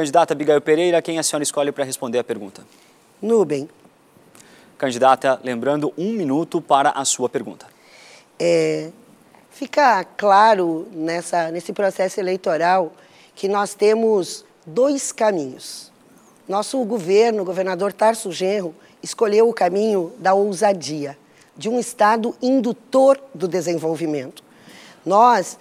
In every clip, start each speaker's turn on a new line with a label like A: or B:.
A: Candidata Abigail Pereira, quem a senhora escolhe para responder a pergunta? Nubem. Candidata, lembrando, um minuto para a sua pergunta.
B: É, fica claro nessa, nesse processo eleitoral que nós temos dois caminhos. Nosso governo, o governador Tarso Genro, escolheu o caminho da ousadia, de um Estado indutor do desenvolvimento. Nós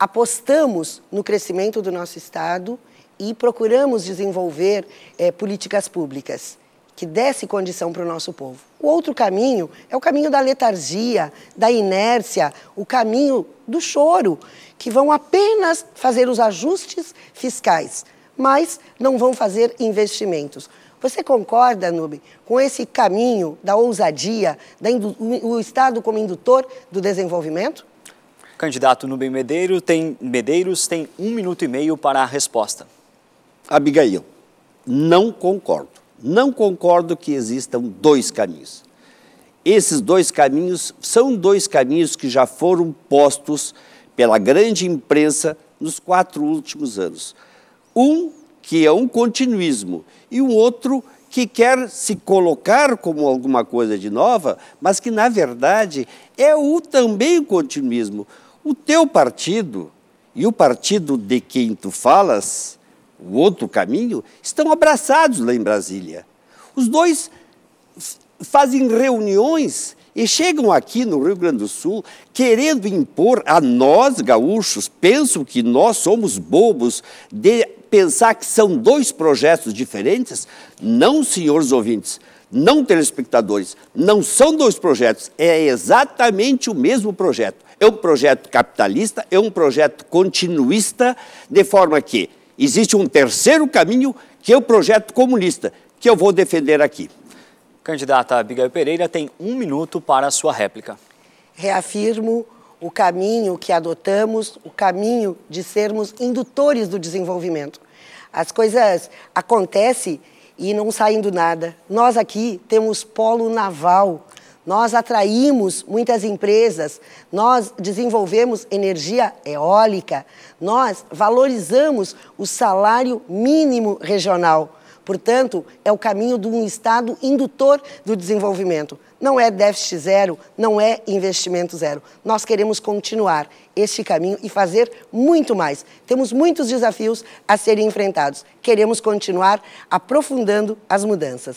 B: apostamos no crescimento do nosso Estado e procuramos desenvolver é, políticas públicas que desse condição para o nosso povo. O outro caminho é o caminho da letargia, da inércia, o caminho do choro, que vão apenas fazer os ajustes fiscais, mas não vão fazer investimentos. Você concorda, Nube, com esse caminho da ousadia, da o Estado como indutor do desenvolvimento?
C: Candidato Nubem Medeiros tem,
A: Medeiros tem um minuto e meio para a resposta.
C: Abigail, não concordo. Não concordo que existam dois caminhos. Esses dois caminhos são dois caminhos que já foram postos pela grande imprensa nos quatro últimos anos. Um que é um continuismo e um outro que quer se colocar como alguma coisa de nova, mas que na verdade é o também o continuismo. O teu partido e o partido de quem tu falas o outro caminho, estão abraçados lá em Brasília. Os dois fazem reuniões e chegam aqui no Rio Grande do Sul querendo impor a nós, gaúchos, pensam que nós somos bobos de pensar que são dois projetos diferentes. Não, senhores ouvintes, não telespectadores, não são dois projetos, é exatamente o mesmo projeto. É um projeto capitalista, é um projeto continuista, de forma que Existe um terceiro caminho que é o projeto comunista, que eu vou defender aqui.
A: Candidata Abigail Pereira tem um minuto para a sua réplica.
B: Reafirmo o caminho que adotamos, o caminho de sermos indutores do desenvolvimento. As coisas acontecem e não saem do nada. Nós aqui temos polo naval nós atraímos muitas empresas, nós desenvolvemos energia eólica, nós valorizamos o salário mínimo regional. Portanto, é o caminho de um Estado indutor do desenvolvimento. Não é déficit zero, não é investimento zero. Nós queremos continuar este caminho e fazer muito mais. Temos muitos desafios a serem enfrentados. Queremos continuar aprofundando as mudanças.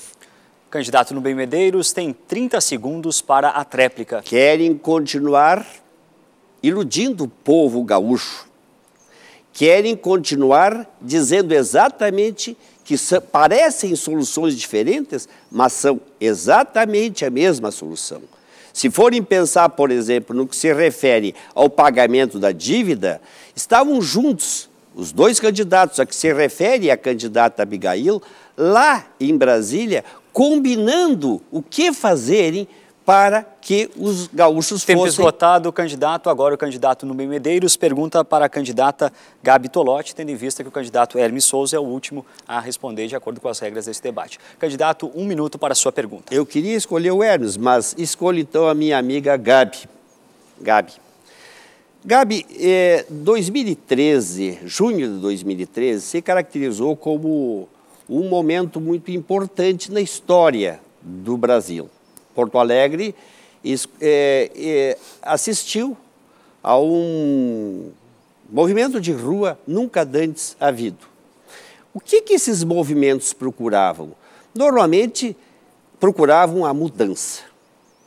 A: Candidato Bem Medeiros tem
C: 30 segundos para a tréplica. Querem continuar iludindo o povo gaúcho. Querem continuar dizendo exatamente que parecem soluções diferentes, mas são exatamente a mesma solução. Se forem pensar, por exemplo, no que se refere ao pagamento da dívida, estavam juntos os dois candidatos a que se refere é a candidata Abigail lá em Brasília combinando o que fazerem para que os gaúchos Tempo fossem... Tempo
A: esgotado, o candidato, agora o candidato Nubem Medeiros, pergunta para a candidata Gabi Tolotti, tendo em vista que o candidato Hermes Souza é o último a responder de acordo com as regras desse debate. Candidato, um minuto para a sua pergunta. Eu queria escolher o
C: Hermes, mas escolho então a minha amiga Gabi. Gabi. Gabi, eh, 2013, junho de 2013, se caracterizou como um momento muito importante na história do Brasil. Porto Alegre é, é, assistiu a um movimento de rua nunca antes havido. O que, que esses movimentos procuravam? Normalmente procuravam a mudança.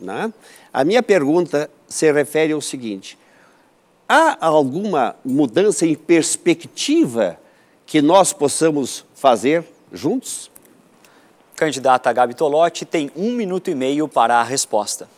C: Né? A minha pergunta se refere ao seguinte: há alguma mudança em perspectiva que nós possamos fazer juntos? Candidata Gabi Tolotti tem um minuto e meio
A: para a resposta.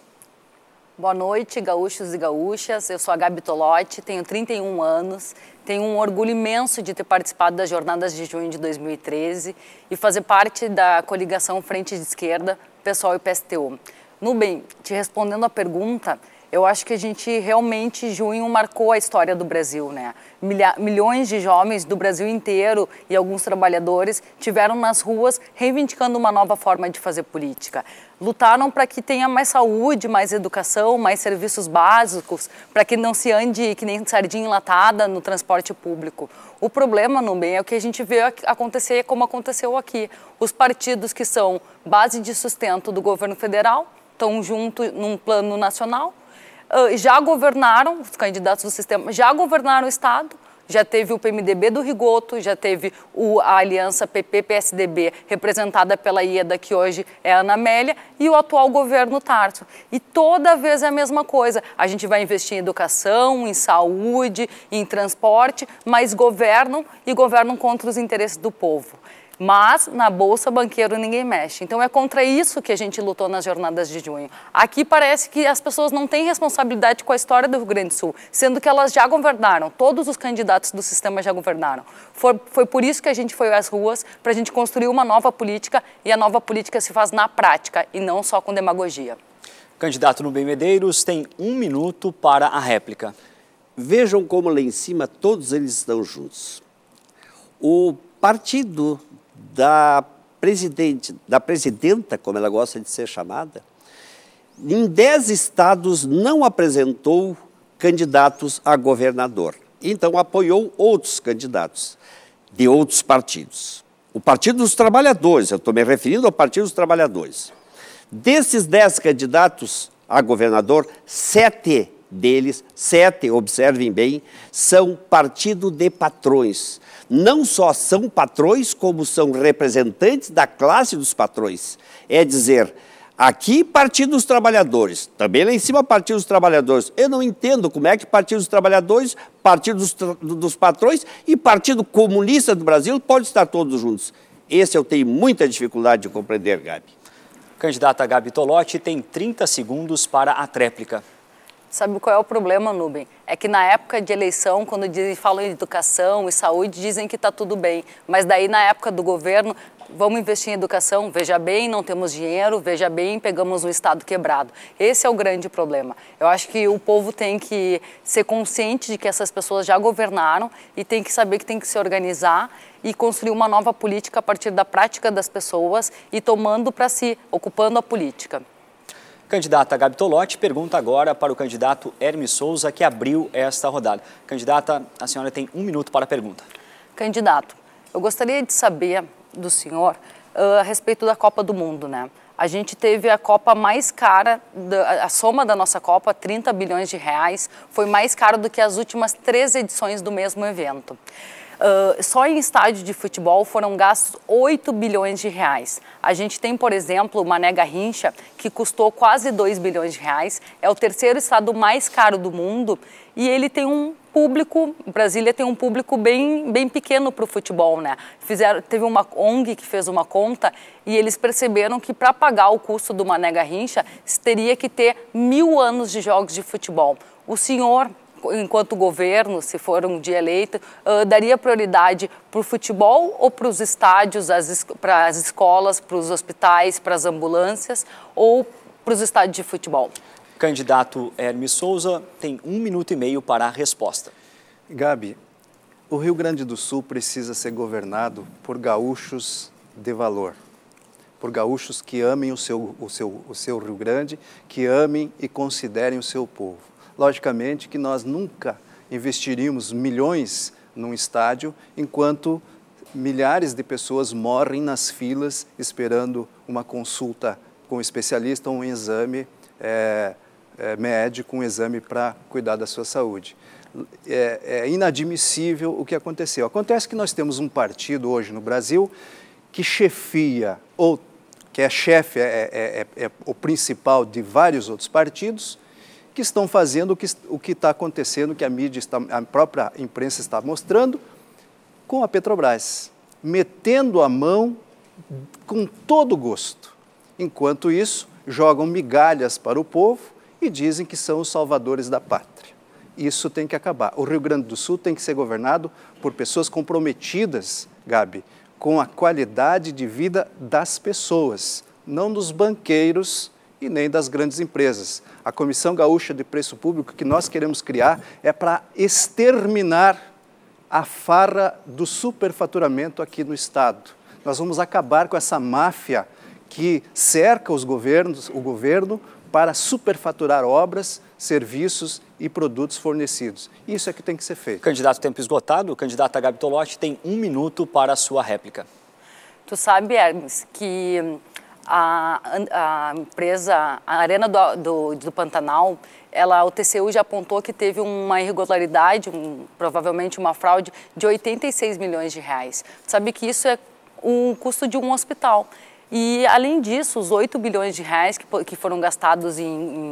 D: Boa noite, gaúchos e gaúchas. Eu sou a Gabi Tolotti, tenho 31 anos, tenho um orgulho imenso de ter participado das jornadas de junho de 2013 e fazer parte da coligação Frente de Esquerda, Pessoal e PSTU. Nubem, te respondendo à pergunta, eu acho que a gente realmente, junho, marcou a história do Brasil, né? Milha milhões de jovens do Brasil inteiro e alguns trabalhadores tiveram nas ruas reivindicando uma nova forma de fazer política. Lutaram para que tenha mais saúde, mais educação, mais serviços básicos, para que não se ande que nem sardinha enlatada no transporte público. O problema, no bem, é o que a gente vê acontecer como aconteceu aqui. Os partidos que são base de sustento do governo federal estão junto num plano nacional, ah, já governaram, os candidatos do sistema já governaram o Estado, já teve o PMDB do Rigoto, já teve o, a aliança PP-PSDB, representada pela IEDA, que hoje é a Ana Amélia, e o atual governo Tarso. E toda vez é a mesma coisa. A gente vai investir em educação, em saúde, em transporte, mas governam e governam contra os interesses do povo mas na Bolsa Banqueiro ninguém mexe. Então é contra isso que a gente lutou nas jornadas de junho. Aqui parece que as pessoas não têm responsabilidade com a história do Rio Grande do Sul, sendo que elas já governaram, todos os candidatos do sistema já governaram. Foi, foi por isso que a gente foi às ruas, para a gente construir uma nova política, e a nova política se faz na prática e não só com demagogia.
A: Candidato Bem Medeiros tem um minuto para a réplica.
C: Vejam como lá em cima todos eles estão juntos. O partido da presidente, da presidenta, como ela gosta de ser chamada, em dez estados não apresentou candidatos a governador. Então apoiou outros candidatos de outros partidos. O Partido dos Trabalhadores, eu estou me referindo ao Partido dos Trabalhadores. Desses dez candidatos a governador, sete deles, sete, observem bem, são partido de patrões. Não só são patrões, como são representantes da classe dos patrões. É dizer, aqui Partido dos Trabalhadores, também lá em cima Partido dos Trabalhadores. Eu não entendo como é que Partido dos Trabalhadores, Partido dos, dos Patrões e Partido Comunista do Brasil podem estar todos juntos. Esse eu tenho muita dificuldade de compreender, Gabi. Candidata Gabi Tolotti
A: tem 30 segundos para a tréplica.
D: Sabe qual é o problema, Nubem? É que na época de eleição, quando dizem, falam em educação e saúde, dizem que está tudo bem. Mas daí, na época do governo, vamos investir em educação, veja bem, não temos dinheiro, veja bem, pegamos um Estado quebrado. Esse é o grande problema. Eu acho que o povo tem que ser consciente de que essas pessoas já governaram e tem que saber que tem que se organizar e construir uma nova política a partir da prática das pessoas e tomando para si, ocupando a política.
A: Candidata Gabi Tolotti pergunta agora para o candidato Hermes Souza, que abriu esta rodada. Candidata, a senhora tem um minuto para a pergunta.
D: Candidato, eu gostaria de saber do senhor uh, a respeito da Copa do Mundo, né? A gente teve a Copa mais cara, a soma da nossa Copa, 30 bilhões de reais, foi mais caro do que as últimas três edições do mesmo evento. Ah, só em estádio de futebol foram gastos 8 bilhões de reais. A gente tem, por exemplo, o Mané Garrincha, que custou quase 2 bilhões de reais, é o terceiro estado mais caro do mundo e ele tem um público, Brasília tem um público bem, bem pequeno para o futebol, né? Fizeram, teve uma ONG que fez uma conta e eles perceberam que para pagar o custo do Mané Garrincha, teria que ter mil anos de jogos de futebol. O senhor enquanto governo, se for um dia eleito, uh, daria prioridade para o futebol ou para os estádios, para as escolas, para os hospitais, para as ambulâncias ou para os estádios de futebol?
A: Candidato Hermes Souza tem um minuto e meio para a resposta.
E: Gabi, o Rio Grande do Sul precisa ser governado por gaúchos de valor, por gaúchos que amem o seu, o seu, o seu Rio Grande, que amem e considerem o seu povo logicamente que nós nunca investiríamos milhões num estádio enquanto milhares de pessoas morrem nas filas esperando uma consulta com um especialista, um exame é, é, médico, um exame para cuidar da sua saúde. É, é inadmissível o que aconteceu. Acontece que nós temos um partido hoje no Brasil que chefia, ou que é chefe, é, é, é, é, o principal de vários outros partidos, que estão fazendo o que está acontecendo, que a mídia, está, a própria imprensa está mostrando, com a Petrobras, metendo a mão com todo gosto. Enquanto isso, jogam migalhas para o povo e dizem que são os salvadores da pátria. Isso tem que acabar. O Rio Grande do Sul tem que ser governado por pessoas comprometidas, Gabi, com a qualidade de vida das pessoas, não dos banqueiros e nem das grandes empresas. A Comissão Gaúcha de Preço Público que nós queremos criar é para exterminar a farra do superfaturamento aqui no Estado. Nós vamos acabar com essa máfia que cerca os governos, o governo para superfaturar obras, serviços e produtos fornecidos. Isso
A: é que tem que ser feito. Candidato, tempo esgotado. o candidato Gabi Tolotti tem um minuto para a sua réplica.
D: Tu sabe, Hermes, que a, a empresa, a Arena do, do, do, Pantanal, ela, o TCU já apontou que teve uma irregularidade, um, provavelmente uma fraude, de 86 milhões de reais. Sabe que isso é um custo de um hospital. E, além disso, os 8 bilhões de reais que, que foram gastados em,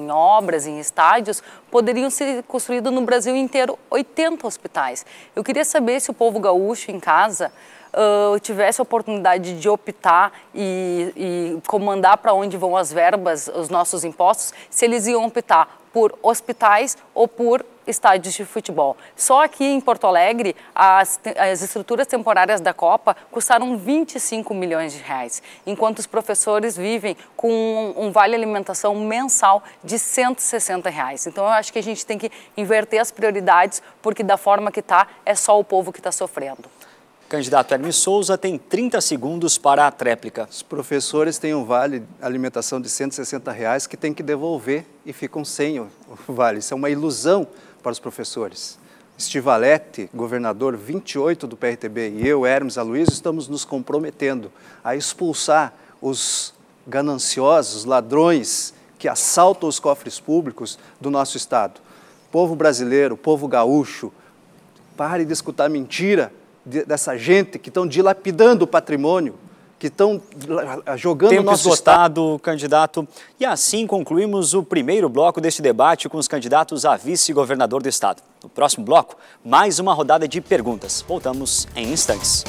D: em, obras, em estádios, poderiam ser construídos no Brasil inteiro 80 hospitais. Eu queria saber se o povo gaúcho em casa uh, tivesse a oportunidade de optar e, e comandar para onde vão as verbas, os nossos impostos, se eles iam optar por hospitais ou por estádios de futebol. Só aqui em Porto Alegre, as, as, estruturas temporárias da Copa custaram 25 milhões de reais, enquanto os professores vivem com um, um vale alimentação mensal de 160 reais. Então eu acho que a gente tem que inverter as prioridades, porque da forma que está, é só o povo que está sofrendo.
A: Candidato Hermes Souza tem 30 segundos para a tréplica. Os
E: professores têm um vale alimentação de 160 reais que tem que devolver e ficam sem o vale. Isso é uma ilusão para os professores. Estivalete, governador 28 do PRTB, e eu, Hermes Aloysio, estamos nos comprometendo a expulsar os gananciosos, ladrões que assaltam os cofres públicos do nosso Estado. Povo brasileiro, povo gaúcho, pare de escutar mentira dessa gente que estão dilapidando o patrimônio, que estão jogando Tempo o nosso esgotado, estado. candidato. E assim
A: concluímos o primeiro bloco deste debate com os candidatos a vice-governador do estado. No próximo bloco, mais uma rodada de perguntas. Voltamos em instantes.